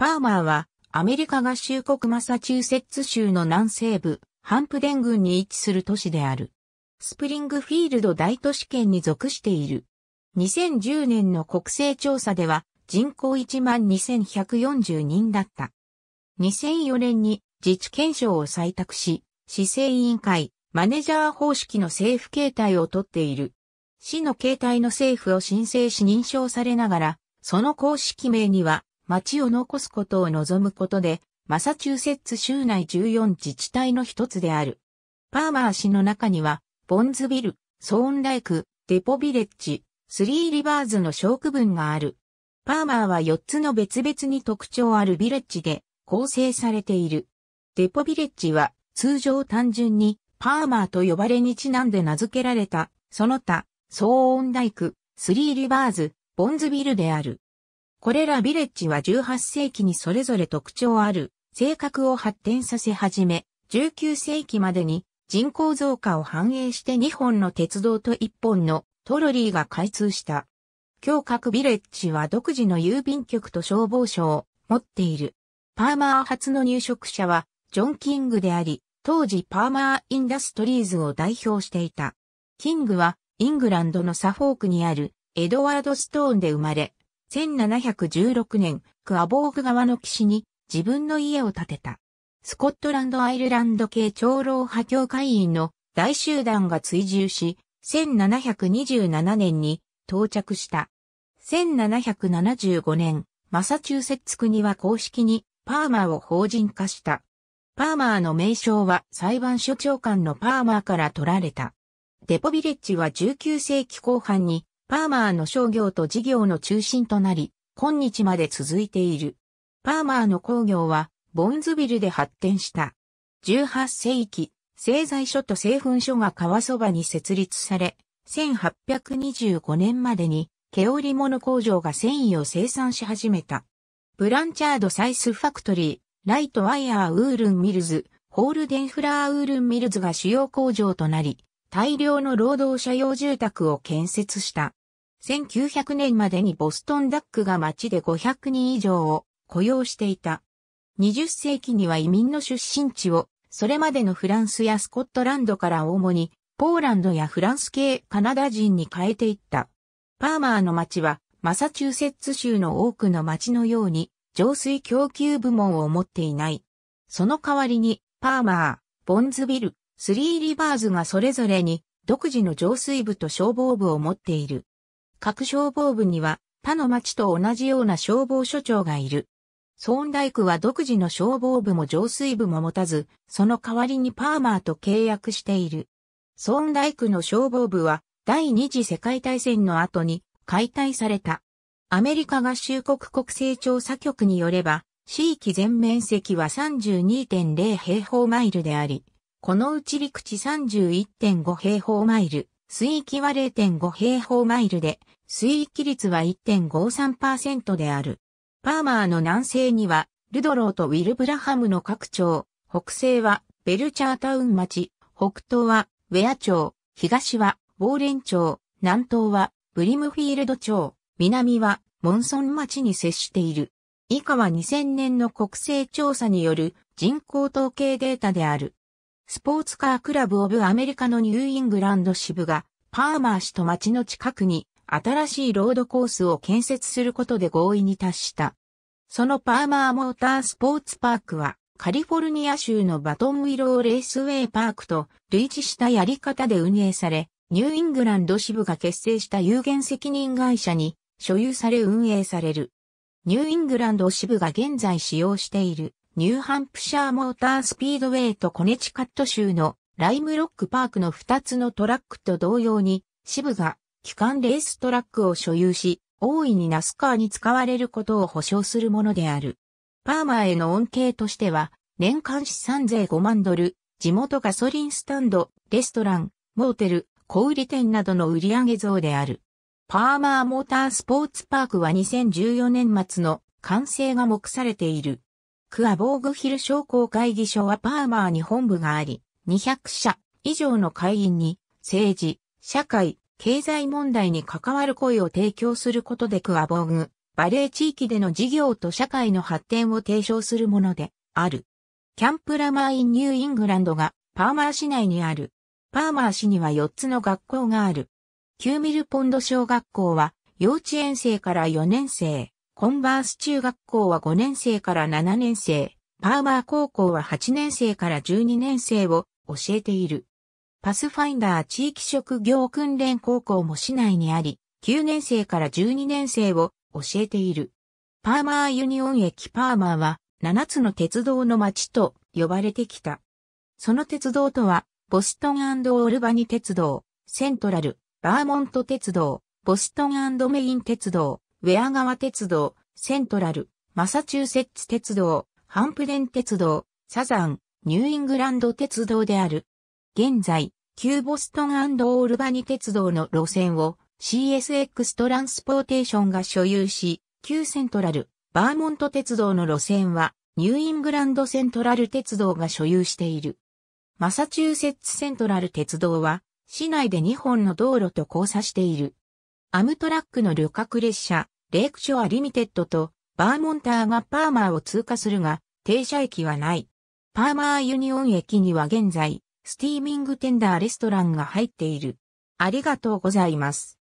パーマーは、アメリカ合衆国マサチューセッツ州の南西部、ハンプデン郡に位置する都市である。スプリングフィールド大都市圏に属している。2010年の国勢調査では、人口1万2140人だった。2004年に自治憲章を採択し、市政委員会、マネジャー方式の政府形態をとっている。市の形態の政府を申請し認証されながら、その公式名には町を残すことを望むことで、マサチューセッツ州内14自治体の一つである。パーマー市の中には、ボンズビル、ソーンライク、デポビレッジ、スリーリバーズの小区分がある。パーマーは4つの別々に特徴あるビレッジで構成されている。デポビレッジは通常単純にパーマーと呼ばれにちなんで名付けられた、その他、ソーンライク、スリーリバーズ、ボンズビルである。これらビレッジは18世紀にそれぞれ特徴ある性格を発展させ始め、19世紀までに人口増加を反映して2本の鉄道と1本のトロリーが開通した。今日各ビレッジは独自の郵便局と消防署を持っている。パーマー初の入植者はジョン・キングであり、当時パーマー・インダストリーズを代表していた。キングはイングランドのサフォークにあるエドワード・ストーンで生まれ、1716年、クアボーグ川の岸に自分の家を建てた。スコットランド・アイルランド系長老派教会員の大集団が追従し、1727年に到着した。1775年、マサチューセッツ国は公式にパーマーを法人化した。パーマーの名称は裁判所長官のパーマーから取られた。デポビレッジは19世紀後半にパーマーの商業と事業の中心となり、今日まで続いている。パーマーの工業は、ボンズビルで発展した。18世紀、製材所と製粉所が川そばに設立され、1825年までに、毛織物工場が繊維を生産し始めた。ブランチャードサイスファクトリー、ライトワイヤーウールンミルズ、ホールデンフラーウールンミルズが主要工場となり、大量の労働者用住宅を建設した。1900年までにボストンダックが町で500人以上を雇用していた。20世紀には移民の出身地を、それまでのフランスやスコットランドから主に、ポーランドやフランス系カナダ人に変えていった。パーマーの町は、マサチューセッツ州の多くの町のように、浄水供給部門を持っていない。その代わりに、パーマー、ボンズビル、スリーリバーズがそれぞれに、独自の浄水部と消防部を持っている。各消防部には他の町と同じような消防署長がいる。ソーンダイクは独自の消防部も浄水部も持たず、その代わりにパーマーと契約している。ソーンダイクの消防部は第二次世界大戦の後に解体された。アメリカ合衆国国勢調査局によれば、地域全面積は32.0平方マイルであり、このうち陸地31.5平方マイル、水域は0.5平方マイルで、水域率は1.53%である。パーマーの南西には、ルドローとウィルブラハムの各町、北西はベルチャータウン町、北東はウェア町、東はウォーレン町、南東はブリムフィールド町、南はモンソン町に接している。以下は2000年の国勢調査による人口統計データである。スポーツカークラブオブアメリカのニューイングランド支部が、パーマー氏と町の近くに、新しいロードコースを建設することで合意に達した。そのパーマーモータースポーツパークは、カリフォルニア州のバトンウィローレースウェイパークと類似したやり方で運営され、ニューイングランド支部が結成した有限責任会社に所有され運営される。ニューイングランド支部が現在使用しているニューハンプシャーモータースピードウェイとコネチカット州のライムロックパークの2つのトラックと同様に、支部が機関レーストラックを所有し、大いにナスカーに使われることを保証するものである。パーマーへの恩恵としては、年間資産税5万ドル、地元ガソリンスタンド、レストラン、モーテル、小売店などの売上増である。パーマーモータースポーツパークは2014年末の完成が目されている。クアボーグヒル商工会議所はパーマーに本部があり、200社以上の会員に政治、社会、経済問題に関わる声を提供することでクアボーグ、バレー地域での事業と社会の発展を提唱するものである。キャンプラマーインニューイングランドがパーマー市内にある。パーマー市には4つの学校がある。9ミルポンド小学校は幼稚園生から4年生。コンバース中学校は5年生から7年生、パーマー高校は8年生から12年生を教えている。パスファインダー地域職業訓練高校も市内にあり、9年生から12年生を教えている。パーマーユニオン駅パーマーは7つの鉄道の町と呼ばれてきた。その鉄道とは、ボストンオルバニ鉄道、セントラル、バーモント鉄道、ボストンメイン鉄道、ウェア川鉄道、セントラル、マサチューセッツ鉄道、ハンプデン鉄道、サザン、ニューイングランド鉄道である。現在、旧ボストンオールバニ鉄道の路線を CSX トランスポーテーションが所有し、旧セントラル、バーモント鉄道の路線はニューイングランドセントラル鉄道が所有している。マサチューセッツセントラル鉄道は市内で2本の道路と交差している。アムトラックの旅客列車、レイクショアリミテッドとバーモンターがパーマーを通過するが、停車駅はない。パーマーユニオン駅には現在、スティーミングテンダーレストランが入っている。ありがとうございます。